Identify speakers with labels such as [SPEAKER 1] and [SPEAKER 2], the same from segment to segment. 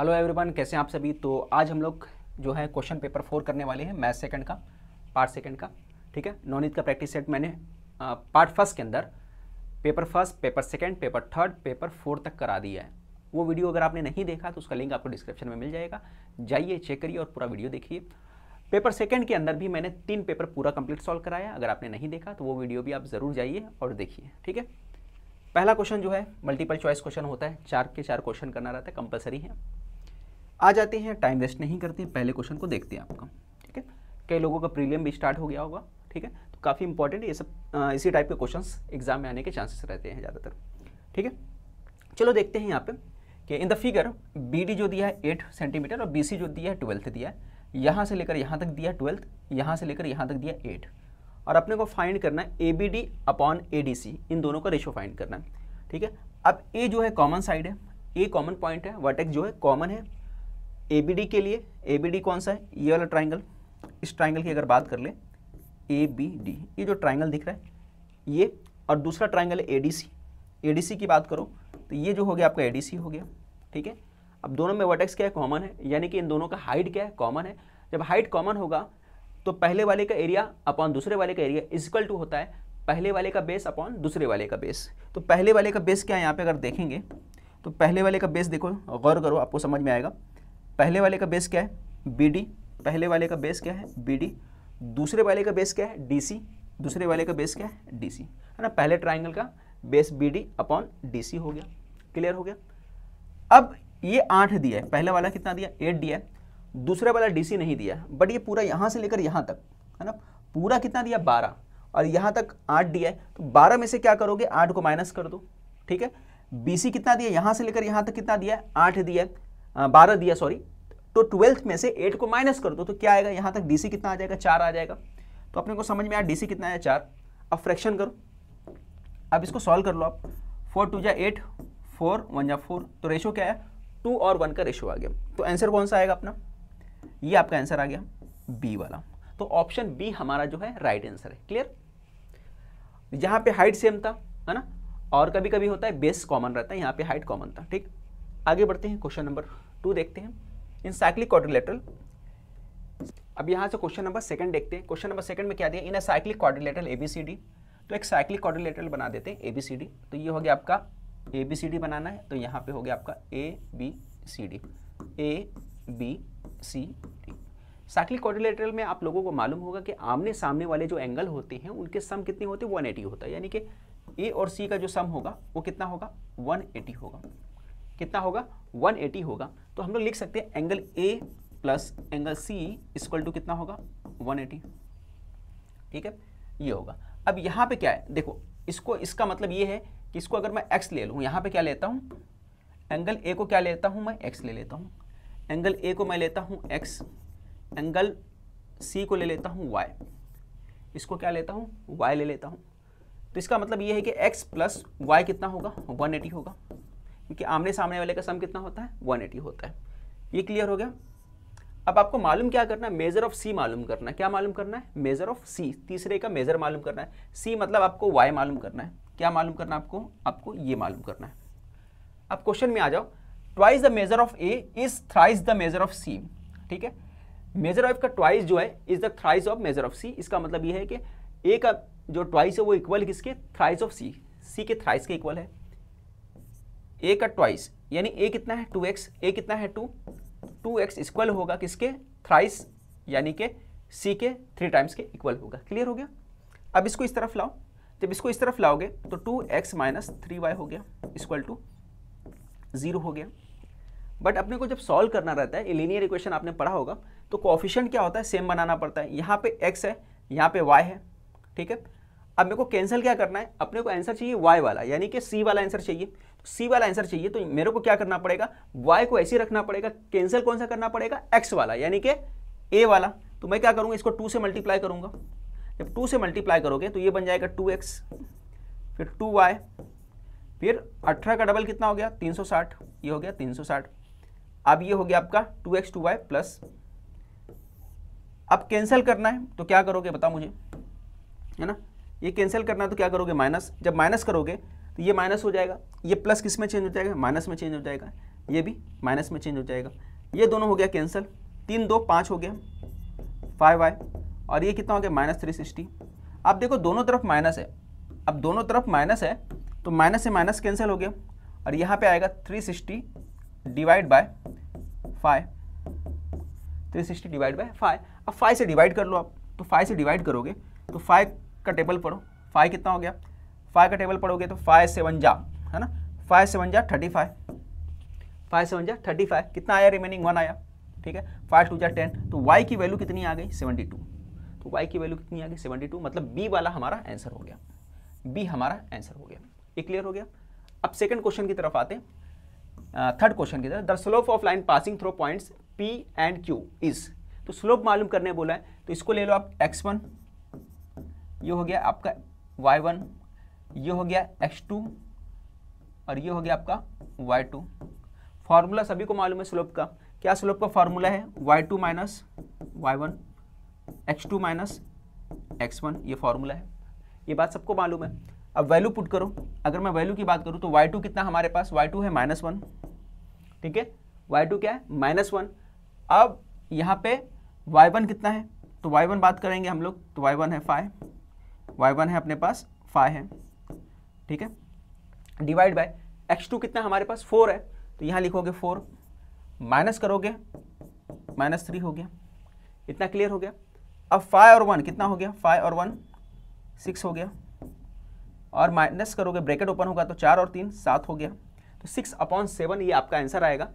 [SPEAKER 1] hello everyone कैसे हैं आप सभी तो आज हम लोग जो है क्वेश्चन पेपर फोर करने वाले हैं मैथ सेकंड का पार्ट सेकंड का ठीक है नॉनिथ का प्रैक्टिस सेट मैंने पार्ट फर्स्ट के अंदर paper first paper second paper third paper four तक करा दिया है वो वीडियो अगर आपने नहीं देखा तो उसका लिंक आपको डिस्क्रिप्शन में मिल जाएगा जाइए चेक करिए और पूरा वीडियो देखिए पेपर सेकेंड के अंदर भी मैंने तीन पेपर पूरा कंप्लीट सॉल्व कराया अगर आपने नहीं देखा तो वो वीडियो भी आप ज़रूर जाइए और देखिए ठीक है पहला क्वेश्चन जो है मल्टीपल चॉइस क्वेश्चन होता है चार के चार क्वेश्चन करना रहता है कंपलसरी है आ जाते हैं टाइम वेस्ट नहीं करते हैं पहले क्वेश्चन को देखते हैं आपका ठीक है कई लोगों का प्रीलियम भी स्टार्ट हो गया होगा ठीक है तो काफ़ी इंपॉर्टेंट ये सब आ, इसी टाइप के क्वेश्चन एग्जाम में आने के चांसेस रहते हैं ज़्यादातर ठीक है चलो देखते हैं यहाँ पे कि in the figure B D जो दिया है एट सेंटीमीटर और बी सी जो दिया है ट्वेल्थ दिया है यहाँ से लेकर यहाँ तक दिया ट्वेल्थ यहाँ से लेकर यहाँ तक दिया एट और अपने को फाइंड करना है A B D upon A D C इन दोनों का रेशो फाइंड करना है ठीक है अब ए जो है कॉमन साइड है ए कॉमन पॉइंट है वर्टेक्स जो है कॉमन है ए के लिए ए कौन सा है ये वाला ट्राइंगल इस ट्राइंगल की अगर बात कर ले ए बी डी ये जो ट्राइंगल दिख रहा है ये और दूसरा ट्राइंगल है ए डी सी ए डी सी की बात करो तो ये जो हो गया आपका ए डी सी हो गया ठीक है अब दोनों में वर्टेक्स क्या है कॉमन है यानी कि इन दोनों का हाइट क्या है कॉमन है जब हाइट कॉमन होगा तो पहले वाले का एरिया अपॉन दूसरे वाले का एरिया इजिकल टू होता है पहले वाले का बेस अपॉन दूसरे वाले का बेस तो पहले वाले का बेस क्या है यहाँ पे अगर देखेंगे तो पहले वाले का बेस देखो गौर करो आपको समझ में आएगा पहले वाले का बेस क्या है बी पहले वाले का बेस क्या है बी दूसरे वाले का बेस क्या है डी दूसरे वाले का बेस क्या है डी है ना पहले ट्राइंगल का base B D upon D हो गया क्लियर हो गया अब ये आठ दिया है पहले वाला कितना दिया एट दिया है दूसरा वाला डीसी नहीं दिया बट ये पूरा यहाँ से लेकर यहाँ तक है ना पूरा कितना दिया बारह और यहाँ तक आठ दिया है तो बारह में से क्या करोगे आठ को माइनस कर दो ठीक है बी कितना दिया यहाँ से लेकर यहाँ तक कितना दिया है आठ दिया है बारह दिया सॉरी तो ट्वेल्थ में से एट को माइनस कर दो तो क्या आएगा यहाँ तक डीसी कितना आ जाएगा चार आ जाएगा तो अपने को समझ में आया डीसी कितना आया चार अब फ्रैक्शन करो अब इसको सॉल्व कर लो आप फोर टू जा एट फोर वन या फोर तो रेशो क्या है टू और वन का रेशो आ गया तो आंसर कौन सा आएगा अपना ये आपका आंसर आ गया बी वाला तो ऑप्शन बी हमारा जो है राइट आंसर है क्लियर यहाँ पे हाइट सेम था है ना और कभी कभी होता है बेस कॉमन रहता है यहाँ पे हाइट कॉमन था ठीक आगे बढ़ते हैं क्वेश्चन नंबर टू देखते हैं इन साइक्लिक क्वाड्रिलेटरल अब यहाँ से क्वेश्चन नंबर सेकंड देखते हैं क्वेश्चन नंबर सेकंड में क्या दिया इन अ बी सी डी तो एक साइक्लिक क्वारिलेटर बना देते हैं ए बी सी डी तो ये हो गया आपका ए बी सी डी बनाना है तो यहाँ पे हो गया आपका A B C D A B C D cyclic quadrilateral में आप लोगों को मालूम होगा कि आमने सामने वाले जो एंगल होते हैं उनके सम कितने होते हैं एटी होता है यानी कि ए और सी का जो सम होगा वो कितना होगा एटी होगा कितना होगा 180 होगा तो हम लोग लिख सकते हैं angle A plus angle C equal to कितना होगा 180 ठीक है ये होगा अब यहाँ पे क्या है देखो इसको इसका मतलब ये है कि इसको अगर मैं एक्स ले लूँ यहाँ पे क्या लेता हूँ एंगल ए को क्या लेता हूँ मैं एक्स ले लेता हूँ एंगल ए को मैं लेता हूँ एक्स एंगल सी को ले लेता हूँ वाई इसको क्या लेता हूँ वाई ले लेता हूँ तो इसका मतलब ये है कि x प्लस वाई कितना होगा 180 होगा क्योंकि आमने सामने वाले का सम कितना होता है 180 होता है ये क्लियर हो गया अब आपको मालूम क्या करना है मेजर ऑफ सी मालूम करना है क्या मालूम करना है मेजर ऑफ सी तीसरे का मेजर मालूम करना है सी मतलब आपको वाई मालूम करना है क्या मालूम करना है आपको आपको ये मालूम करना है अब क्वेश्चन में आ जाओ twice the measure of A is thrice the measure of C ठीक है मेजर ऑफ का ट्वाइस जो है is the thrice of measure of C इसका मतलब ये है कि ए का जो ट्वाइस है वो इक्वल किसके थ्राइज ऑफ सी सी के थ्राइस के इक्वल है ए का ट्वाइस यानी ए कितना है टू एक्स ए कितना है टू टू एक्स इक्वल होगा किसके थ्राइस यानी के सी के थ्री टाइम्स के इक्वल होगा क्लियर हो गया अब इसको इस तरफ लाओ जब इसको इस तरफ लाओगे तो two x minus three y हो गया इक्वल टू ज़ीरो हो गया बट अपने को जब सॉल्व करना रहता है लीनियर इक्वेशन आपने पढ़ा होगा तो कॉफिशन क्या होता है सेम बनाना पड़ता है यहाँ पे एक्स है यहाँ पे वाई है ठीक है अब मेरे को कैंसिल क्या करना है अपने को आंसर चाहिए वाई वाला यानी कि सी वाला आंसर चाहिए सी वाला आंसर चाहिए तो मेरे को क्या करना पड़ेगा वाई को ऐसे रखना पड़ेगा कैंसिल कौन सा करना पड़ेगा एक्स वाला यानी कि ए वाला तो मैं क्या करूँगा इसको टू से मल्टीप्लाई करूँगा जब टू से मल्टीप्लाई करोगे तो ये बन जाएगा टू एक्स फिर टू वाई फिर अठारह का डबल कितना हो गया तीन सौ साठ ये हो गया तीन सौ साठ अब ये हो गया आपका two x two y plus अब कैंसिल करना है तो क्या करोगे बताओ मुझे है ना ये कैंसिल करना है तो क्या करोगे माइनस जब माइनस करोगे तो ये माइनस हो जाएगा ये प्लस किस में चेंज हो जाएगा माइनस में चेंज हो जाएगा ये भी माइनस में चेंज हो जाएगा ये दोनों हो गया कैंसिल तीन दो पाँच हो गया फाइव आए और ये कितना हो गया माइनस थ्री सिक्सटी अब देखो दोनों तरफ माइनस है अब दोनों तरफ माइनस है तो माइनस से माइनस कैंसिल हो गया और यहाँ पे आएगा three sixty divide by five three sixty divide by five अब फाइव से डिवाइड कर लो आप तो फाइव से डिवाइड करोगे तो फाइव का टेबल पढ़ो फाइव कितना हो गया फाइव का टेबल पढ़ोगे तो फाइव सेवन जा है ना फाइव सेवन जा थर्टी फाइव फाइव सेवन जा थर्टी फाइव कितना आया रिमेनिंग वन आया ठीक है फाइव टू जा टेन तो वाई की वैल्यू कितनी आ गई सेवेंटी टू तो वाई की वैल्यू कितनी आ गई सेवनटी टू मतलब बी वाला हमारा आंसर हो गया बी हमारा आंसर हो गया ये क्लियर हो गया अब सेकेंड क्वेश्चन की तरफ आते हैं थर्ड क्वेश्चन की तरफ the slope of line passing through points P and Q is तो स्लोप मालूम करने बोला है तो इसको ले लो आप एक्स वन ये हो गया आपका वाई वन ये हो गया एक्स टू और ये हो गया आपका वाई टू फार्मूला सभी को मालूम है स्लोप का क्या स्लोप का फार्मूला है y two minus y one x two minus x one ये फार्मूला है ये बात सबको मालूम है अब वैल्यू पुट करो अगर मैं वैल्यू की बात करूँ तो वाई टू कितना हमारे पास वाई टू है माइनस वन ठीक है वाई टू क्या है माइनस वन अब यहाँ पे वाई वन कितना है तो वाई वन बात करेंगे हम लोग तो वाई वन है फाइव वाई वन है अपने पास फाइव है ठीक है डिवाइड बाय एक्स टू कितना हमारे पास फोर है तो यहाँ लिखोगे फोर माइनस करोगे माइनस थ्री हो गया इतना क्लियर हो गया अब फाइव और वन कितना हो गया फाइव और वन सिक्स हो गया और माइनस करोगे ब्रैकेट ओपन होगा तो चार और तीन सात हो गया तो सिक्स अपॉन सेवन ये आपका आंसर आएगा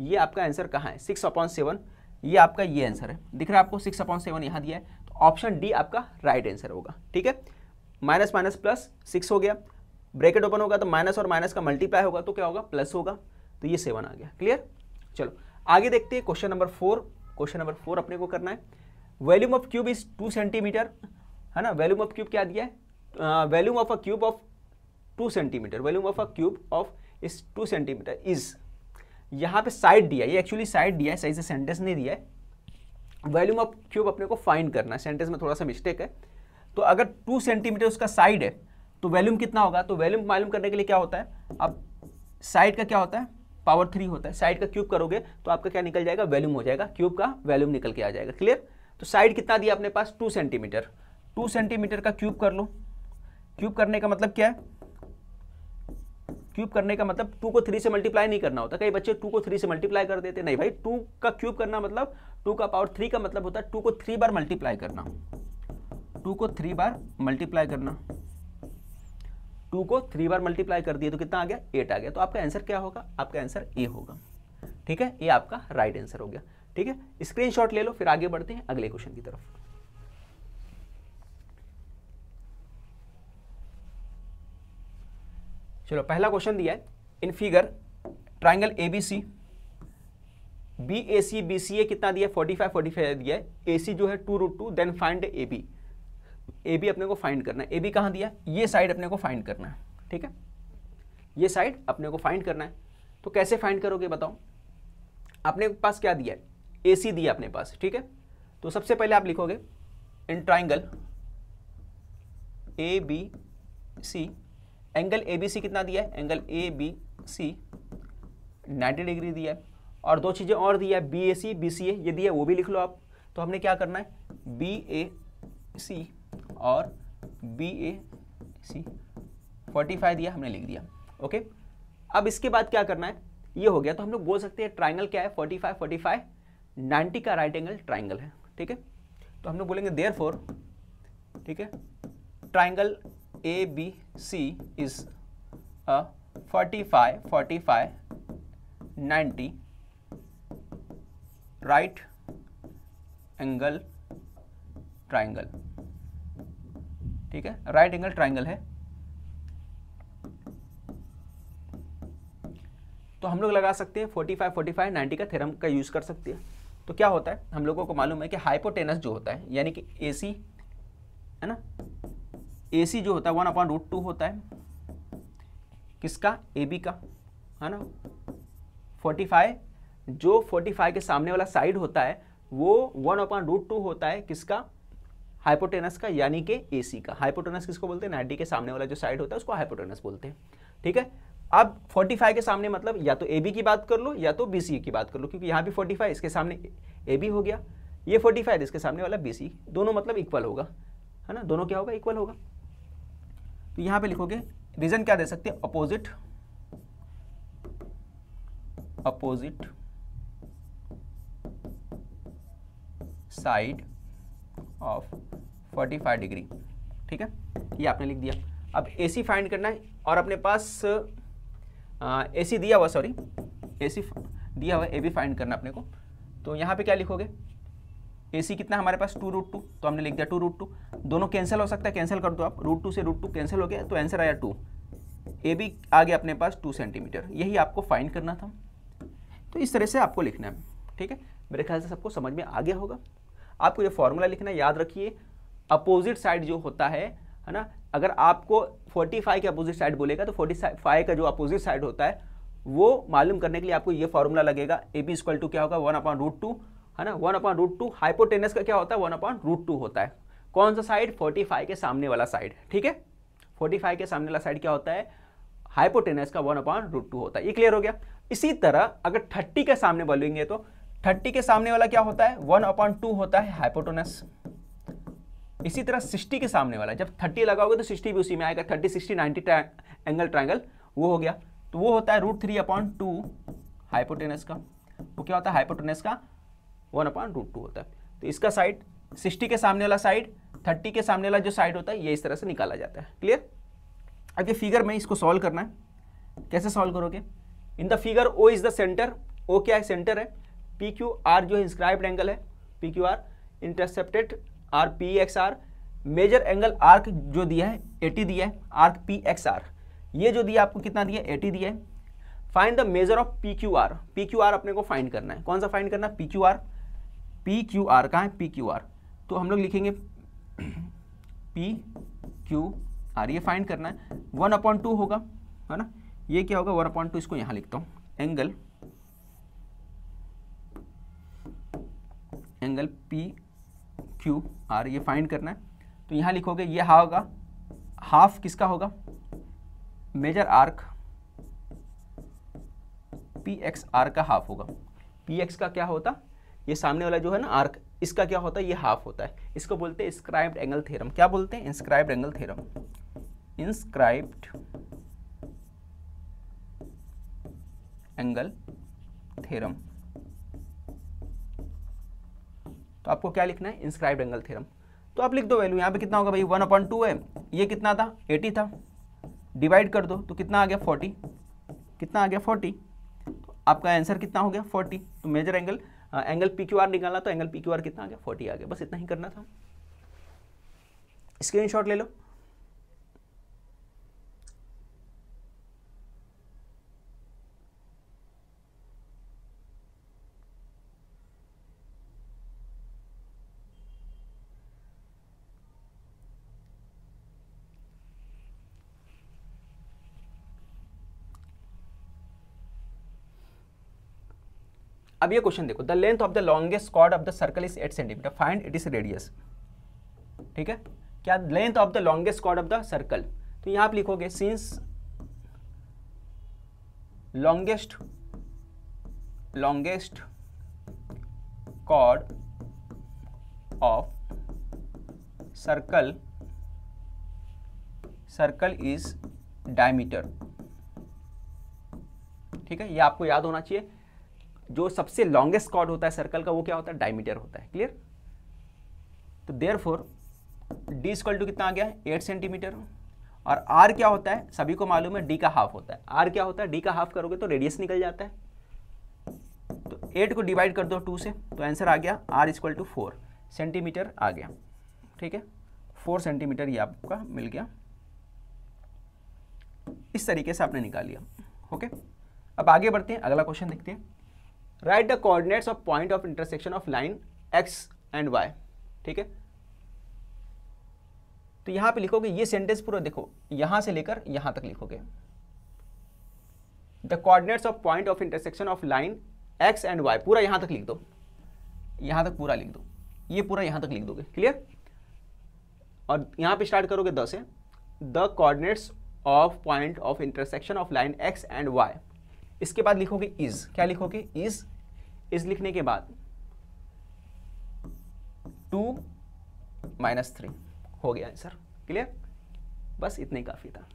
[SPEAKER 1] ये आपका आंसर कहाँ है सिक्स अपॉन सेवन ये आपका ये आंसर है दिख रहा है आपको सिक्स अपॉन सेवन यहाँ दिया है तो ऑप्शन डी आपका राइट आंसर होगा ठीक है माइनस माइनस प्लस सिक्स हो गया ब्रैकेट ओपन होगा तो माइनस और माइनस का मल्टीप्लाई होगा तो क्या होगा प्लस होगा तो ये सेवन आ गया क्लियर चलो आगे देखते हैं question number four question number four अपने को करना है volume of cube is two centimetre है ना वैल्यूम ऑफ क्यूब क्या दिया है volume of a cube of two centimetre volume of a cube of is two centimetre is यहाँ पे साइड दिया ये एक्चुअली साइड दिया है सही से सेंटेंस नहीं दिया है वैल्यूम ऑफ क्यूब अपने को फाइंड करना है सेंटेंस में थोड़ा सा मिस्टेक है तो अगर टू सेंटीमीटर उसका साइड है तो वैल्यूम कितना होगा तो वैल्यूम मालूम करने के लिए क्या होता है अब साइड का क्या होता है पावर थ्री होता है साइड का क्यूब करोगे तो आपका क्या निकल जाएगा वैल्यूम हो जाएगा क्यूब का वैल्यूम निकल के आ जाएगा क्लियर तो साइड कितना दिया अपने पास टू सेंटीमीटर टू सेंटीमीटर का क्यूब कर लो क्यूब करने का मतलब क्या है क्यूब करने का मतलब टू को थ्री से मल्टीप्लाई नहीं करना होता कई बच्चे टू को थ्री से मल्टीप्लाई कर देते नहीं भाई टू का क्यूब करना मतलब टू का पावर थ्री का मतलब होता है टू को थ्री बार मल्टीप्लाई करना टू को थ्री बार मल्टीप्लाई करना टू को थ्री बार मल्टीप्लाई कर दिए तो कितना आ गया एट आ गया तो आपका आंसर क्या होगा आपका आंसर ए होगा ठीक है ये आपका राइट आंसर हो गया ठीक है स्क्रीन ले लो फिर आगे बढ़ते हैं अगले क्वेश्चन की तरफ चलो पहला क्वेश्चन दिया है in figure triangle A B C B A C B C A कितना दिया फोर्टी फाइव फोर्टी फाइव दिया है ए सी जो है two root two then find A B A B अपने को फाइंड करना है ए बी कहाँ दिया ये साइड अपने को फाइंड करना है ठीक है ये साइड अपने को फाइंड करना है तो कैसे फाइंड करोगे बताओ अपने पास क्या दिया है ए सी दिया अपने पास ठीक है तो सबसे पहले आप लिखोगे in triangle A B C angle A B C कितना दिया है angle A B C ninety degree दिया है और दो चीज़ें और दिया है B A C B C ए ये दिया है वो भी लिख लो आप तो हमने क्या करना है बी ए सी और B A C forty five दिया हमने लिख दिया ओके अब इसके बाद क्या करना है ये हो गया तो हम लोग बोल सकते हैं ट्राइंगल क्या है forty five forty five ninety का राइट एंगल ट्राइंगल है ठीक है तो हम लोग बोलेंगे देयर फोर ठीक है triangle A B C is a forty five forty five ninety right angle triangle ठीक है राइट एंगल ट्राइंगल है तो हम लोग लगा सकते हैं 45, 45, 90 का थेरम का यूज़ कर सकते हैं तो क्या होता है हम लोगों को मालूम है कि हाइपोटेनस जो होता है यानी कि ए है ना ए जो होता है वन अपॉन रूट टू होता है किसका ए बी का है ना 45 जो 45 के सामने वाला साइड होता है वो वन अपॉन रूट टू होता है किसका हाइपोटेनस का यानी कि ए का हाइपोटेनस किसको बोलते हैं नाइन्टी के सामने वाला जो साइड होता है उसको हाइपोटेनस बोलते हैं ठीक है अब 45 के सामने मतलब या तो ए की बात कर लो या तो बी की बात कर लो क्योंकि यहाँ भी 45 इसके सामने ए हो गया ये 45 इसके सामने वाला बी दोनों मतलब इक्वल होगा है ना दोनों क्या होगा इक्वल होगा तो यहाँ पे लिखोगे रीजन क्या दे सकते हैं opposite opposite side of forty five degree ठीक है ये आपने लिख दिया अब ए सी फाइंड करना है और अपने पास ए सी दिया हुआ सॉरी ए सी दिया हुआ ए बी फाइंड करना अपने को तो यहाँ पे क्या लिखोगे ए सी कितना हमारे पास टू रूट टू तो हमने लिख दिया टू रूट टू दोनों कैंसिल हो सकता है कैंसिल कर दो आप रूट टू से रूट टू कैंसिल हो गया तो आंसर आया टू ए बी आ गया अपने पास टू सेंटीमीटर यही आपको फाइंड करना था तो इस तरह से आपको लिखना है ठीक है मेरे ख्याल से सबको समझ में आ गया होगा आपको ये फॉर्मूला लिखना याद रखिए अपोजिट साइड जो होता है है ना अगर आपको 45 के अपोजिट साइड बोलेगा तो 45 का जो अपोजिट साइड होता है वो मालूम करने के लिए आपको ये फॉर्मूला लगेगा ए बी स्क्वल टू क्या होगा वन अपॉन रूट टू है ना one upon root two hypotenuse का क्या होता है वन अपॉन रूट टू होता है कौन सा साइड 45 के सामने वाला साइड ठीक है 45 के सामने वाला साइड क्या होता है हाइपोटेनस का वन अपॉन रूट टू होता है ये क्लियर हो गया इसी तरह अगर थर्टी के सामने बोलेंगे तो थर्टी के सामने वाला क्या होता है वन अपॉन टू होता है हाइपोटोनस इसी तरह सिक्सटी के सामने वाला जब थर्टी लगाओगे तो सिक्सटी भी उसी में आएगा thirty sixty ninety angle triangle वो हो गया तो वो होता है root three upon two hypotenuse का वो तो क्या होता है हाइपोटेनस का वन अपॉइंट रूट टू होता है तो इसका साइड सिक्सटी के सामने वाला साइड थर्टी के सामने वाला जो साइड होता है ये इस तरह से निकाला जाता है क्लियर अब ये फिगर में इसको सॉल्व करना है कैसे सॉल्व करोगे in the figure O is the centre O क्या है सेंटर है पी क्यू आर जो इंस्क्राइब्ड एंगल है P Q R intercepted R P X R major angle arc जो दिया है एटी दिया है आर्क पी एक्स आर ये जो दिया आपको कितना दिया एटी दिया है find the measure of P Q R P Q R अपने को फाइंड करना है कौन सा फाइंड करना है P Q R P Q R कहाँ है पी क्यू आर तो हम लोग लिखेंगे पी क्यू आर ये फाइंड करना है वन अपॉइंट टू होगा है ना ये क्या होगा वन अपॉइंट टू इसको यहाँ लिखता हूँ angle angle P Q R ये फाइंड करना है तो यहाँ लिखोगे ये हा होगा हाफ किसका होगा major arc P X R का हाफ होगा पी एक्स का क्या होता ये सामने वाला जो है ना आर्क इसका क्या होता है ये हाफ होता है इसको बोलते हैं इंस्क्राइब्ड एंगल थेरम क्या बोलते हैं inscribed angle theorem inscribed angle theorem तो आपको क्या लिखना है इंस्क्राइब एंगल थ्योरम तो आप लिख दो वैल्यू यहाँ पे कितना होगा भाई वन अपॉइंट टू है ये कितना था एटी था डिवाइड कर दो तो कितना आ गया फोर्टी कितना आ गया फोर्टी तो आपका आंसर कितना हो गया फोर्टी तो measure angle angle P Q R निकालना तो एंगल पी क्यू आर कितना आ गया फोर्टी आ गया बस इतना ही करना था शॉट ले लो अब ये क्वेश्चन देखो the length of the longest chord of the circle is eight centimetre find it is radius ठीक है क्या length of the longest chord of the circle तो यहां आप लिखोगे since longest longest chord of circle circle is diameter ठीक है ये आपको याद होना चाहिए जो सबसे लॉन्गेस्ट कॉर्ड होता है सर्कल का वो क्या होता है डायमीटर होता है क्लियर तो therefore D equal to कितना आ गया एट सेंटीमीटर और आर क्या होता है सभी को मालूम है डी का हाफ होता है आर क्या होता है डी का हाफ करोगे तो रेडियस निकल जाता है तो एट को डिवाइड कर दो टू से तो आंसर आ गया R is equal to four centimetre आ गया ठीक है फोर सेंटीमीटर ये आपका मिल गया इस तरीके से आपने निकाल लिया ओके अब आगे बढ़ते हैं अगला क्वेश्चन देखते हैं write the coordinates of point of intersection of line x and y ठीक है तो यहां पे लिखोगे ये सेंटेंस पूरा देखो यहां से लेकर यहां तक लिखोगे the coordinates of point of intersection of line x and y पूरा यहां तक लिख दो यहां तक पूरा लिख दो ये पूरा यहां तक लिख दोगे क्लियर और यहां पे स्टार्ट करोगे द से the coordinates of point of intersection of line x and y इसके बाद लिखोगे इज क्या लिखोगे इज इज लिखने के बाद टू माइनस थ्री हो गया आंसर क्लियर बस इतने काफ़ी था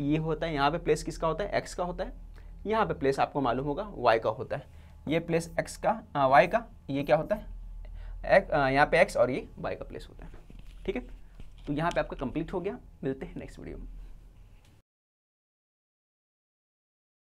[SPEAKER 1] ये होता है यहाँ पे प्लेस किसका होता है एक्स का होता है यहाँ पे प्लेस आपको मालूम होगा वाई का होता है ये प्लेस एक्स का वाई का ये क्या होता है एक यहाँ पे एक्स और ये वाई का प्लेस होता है ठीक है तो यहाँ पे आपका कंप्लीट हो गया मिलते हैं नेक्स्ट वीडियो में